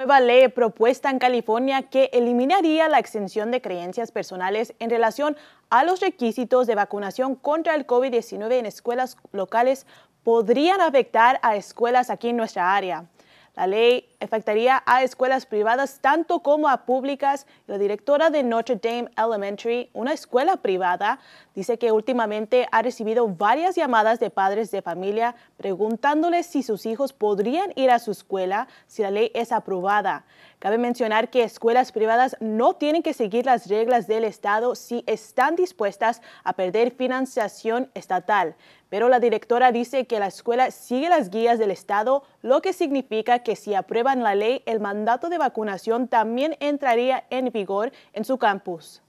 Nueva ley propuesta en California que eliminaría la exención de creencias personales en relación a los requisitos de vacunación contra el COVID-19 en escuelas locales podrían afectar a escuelas aquí en nuestra área. La ley afectaría a escuelas privadas tanto como a públicas. La directora de Notre Dame Elementary, una escuela privada, dice que últimamente ha recibido varias llamadas de padres de familia preguntándoles si sus hijos podrían ir a su escuela si la ley es aprobada. Cabe mencionar que escuelas privadas no tienen que seguir las reglas del Estado si están dispuestas a perder financiación estatal. Pero la directora dice que la escuela sigue las guías del Estado, lo que significa que si aprueban la ley, el mandato de vacunación también entraría en vigor en su campus.